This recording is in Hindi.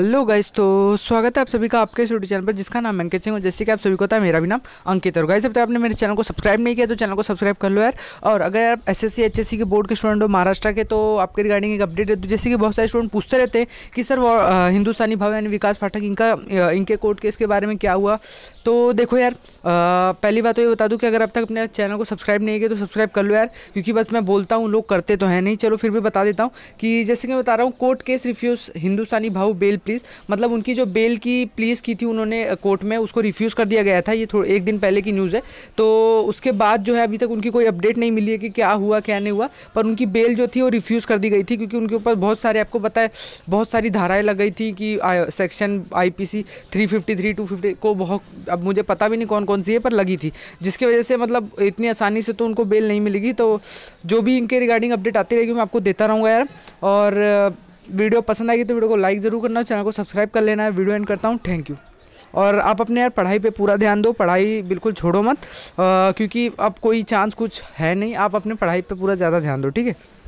हेलो गाइस तो स्वागत है आप सभी का आपके यूट्यूब चैनल पर जिसका नाम अंकित सिंह और जैसे कि आप सभी को था मेरा भी नाम अंकित और गाइस अब तक आपने मेरे चैनल को सब्सक्राइब नहीं किया तो चैनल को सब्सक्राइब कर लो यार और अगर आप एस एस सी के बोर्ड के स्टूडेंट हो महाराष्ट्र के तो आपके रिगार्डिंग एक अपडेट है तो जैसे कि बहुत सारे स्टूडेंट पूछते रहते हैं कि सर वो हिंदुस्तानी भाव यानी विकास पाठक इनका इनके कोर्ट केस के बारे में क्या हुआ तो देखो यार पहली बात तो ये बता दूँ कि अगर अब तक अपने चैनल को सब्सक्राइब नहीं किया तो सब्सक्राइब कर लो यार क्योंकि बस मैं बोलता हूँ लोग करते तो हैं नहीं चलो फिर भी बता देता हूँ कि जैसे कि मैं बता रहा हूँ कोर्ट केस रिफ्यूज़ हिंदुस्तानी भाव बेल प्लीज़ मतलब उनकी जो बेल की प्लीज़ की थी उन्होंने कोर्ट में उसको रिफ्यूज़ कर दिया गया था ये थोड़ा एक दिन पहले की न्यूज़ है तो उसके बाद जो है अभी तक उनकी कोई अपडेट नहीं मिली है कि क्या हुआ क्या नहीं हुआ पर उनकी बेल जो थी वो रिफ्यूज़ कर दी गई थी क्योंकि उनके ऊपर बहुत सारे आपको पता है बहुत सारी धाराएं लग गई थी कि section I P C three fifty three two fifty को बहुत अब मुझे पता भी नहीं कौन कौन सी है पर लगी थी जिसकी वजह से मतलब इतनी आसानी से तो उनको बेल नहीं मिलेगी तो जो भी इनके रिगार्डिंग अपडेट आती रहेगी मैं आपको देता रहूँगा यार और वीडियो पसंद आएगी तो वीडियो को लाइक ज़रूर करना चैनल को सब्सक्राइब कर लेना है वीडियो एंड करता हूँ थैंक यू और आप अपने यार पढ़ाई पे पूरा ध्यान दो पढ़ाई बिल्कुल छोड़ो मत आ, क्योंकि अब कोई चांस कुछ है नहीं आप अपने पढ़ाई पे पूरा ज़्यादा ध्यान दो ठीक है